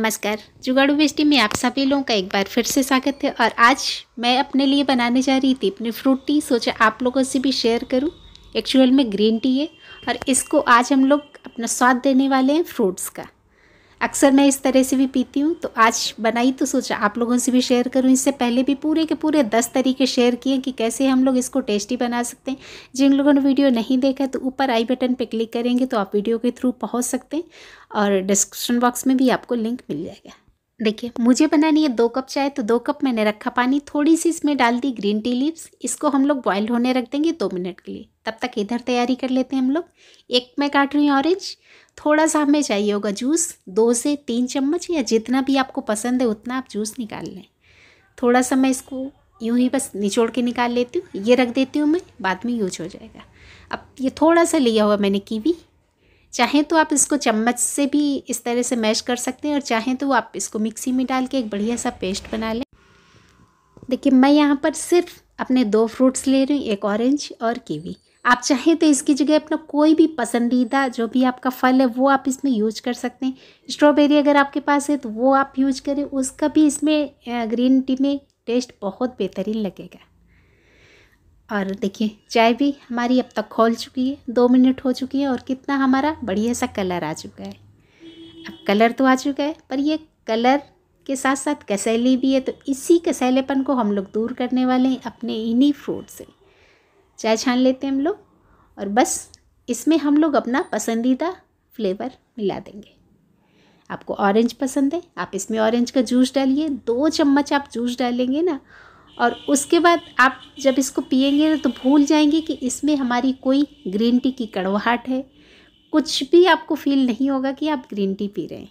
नमस्कार जुगाड़ू बेस्टी में आप सभी लोगों का एक बार फिर से स्वागत है और आज मैं अपने लिए बनाने जा रही थी अपनी फ्रूट टी सोचा आप लोगों से भी शेयर करूं एक्चुअल में ग्रीन टी है और इसको आज हम लोग अपना स्वाद देने वाले हैं फ्रूट्स का अक्सर मैं इस तरह से भी पीती हूँ तो आज बनाई तो सोचा आप लोगों से भी शेयर करूँ इससे पहले भी पूरे के पूरे दस तरीके शेयर किए कि कैसे हम लोग इसको टेस्टी बना सकते हैं जिन लोगों ने वीडियो नहीं देखा तो ऊपर आई बटन पर क्लिक करेंगे तो आप वीडियो के थ्रू पहुँच सकते हैं और डिस्क्रिप्शन बॉक्स में भी आपको लिंक मिल जाएगा देखिए मुझे बनानी है दो कप चाय तो दो कप मैंने रखा पानी थोड़ी सी इसमें डाल दी ग्रीन टी लीव्स इसको हम लोग बॉयल होने रख देंगे दो मिनट के लिए तब तक इधर तैयारी कर लेते हैं हम लोग एक मैं काट रही हूँ ऑरेंज थोड़ा सा हमें चाहिए होगा जूस दो से तीन चम्मच या जितना भी आपको पसंद है उतना आप जूस निकाल लें थोड़ा सा मैं इसको यूँ ही बस निचोड़ के निकाल लेती हूँ ये रख देती हूँ मैं बाद में यूज हो जाएगा अब ये थोड़ा सा लिया हुआ मैंने कीवी चाहें तो आप इसको चम्मच से भी इस तरह से मैश कर सकते हैं और चाहें तो आप इसको मिक्सी में डाल के एक बढ़िया सा पेस्ट बना लें देखिए मैं यहाँ पर सिर्फ अपने दो फ्रूट्स ले रही हूँ एक ऑरेंज और कीवी आप चाहें तो इसकी जगह अपना कोई भी पसंदीदा जो भी आपका फल है वो आप इसमें यूज कर सकते हैं स्ट्रॉबेरी अगर आपके पास है तो वो आप यूज करें उसका भी इसमें ग्रीन टी में टेस्ट बहुत बेहतरीन लगेगा और देखिए चाय भी हमारी अब तक खोल चुकी है दो मिनट हो चुकी है और कितना हमारा बढ़िया सा कलर आ चुका है अब कलर तो आ चुका है पर ये कलर के साथ साथ कसैली भी है तो इसी कसैलेपन को हम लोग दूर करने वाले हैं अपने इन्हीं फ्रूट से चाय छान लेते हैं हम लोग और बस इसमें हम लोग अपना पसंदीदा फ्लेवर मिला देंगे आपको ऑरेंज पसंद है आप इसमें ऑरेंज का जूस डालिए दो चम्मच आप जूस डालेंगे ना और उसके बाद आप जब इसको पियेंगे ना तो भूल जाएंगे कि इसमें हमारी कोई ग्रीन टी की कड़वाहट है कुछ भी आपको फील नहीं होगा कि आप ग्रीन टी पी रहे हैं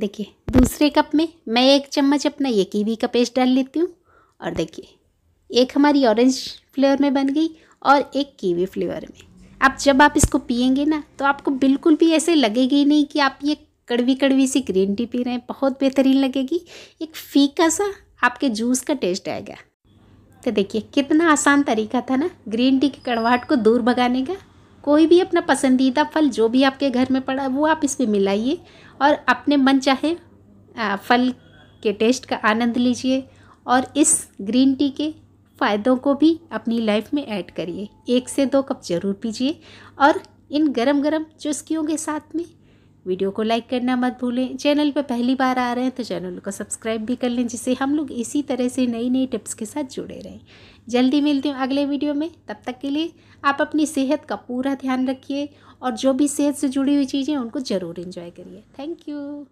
देखिए दूसरे कप में मैं एक चम्मच अपना ये कीवी का पेस्ट डाल लेती हूँ और देखिए एक हमारी ऑरेंज फ्लेवर में बन गई और एक कीवी फ्लेवर में आप जब आप इसको पियेंगे ना तो आपको बिल्कुल भी ऐसे लगेगी ही नहीं कि आप ये कड़वी कड़वी सी ग्रीन टी पी रहे हैं बहुत बेहतरीन लगेगी एक फीका सा आपके जूस का टेस्ट आएगा तो देखिए कितना आसान तरीका था ना ग्रीन टी की कड़वाहट को दूर भगाने का कोई भी अपना पसंदीदा फल जो भी आपके घर में पड़ा वो आप इसमें मिलाइए और अपने मन चाहे फल के टेस्ट का आनंद लीजिए और इस ग्रीन टी के फ़ायदों को भी अपनी लाइफ में ऐड करिए एक से दो कप ज़रूर पीजिए और इन गरम गरम चुस्कियों के साथ में वीडियो को लाइक करना मत भूलें चैनल पर पहली बार आ रहे हैं तो चैनल को सब्सक्राइब भी कर लें जिससे हम लोग इसी तरह से नई नई टिप्स के साथ जुड़े रहें जल्दी मिलती हूँ अगले वीडियो में तब तक के लिए आप अपनी सेहत का पूरा ध्यान रखिए और जो भी सेहत से जुड़ी हुई चीज़ें उनको ज़रूर इन्जॉय करिए थैंक यू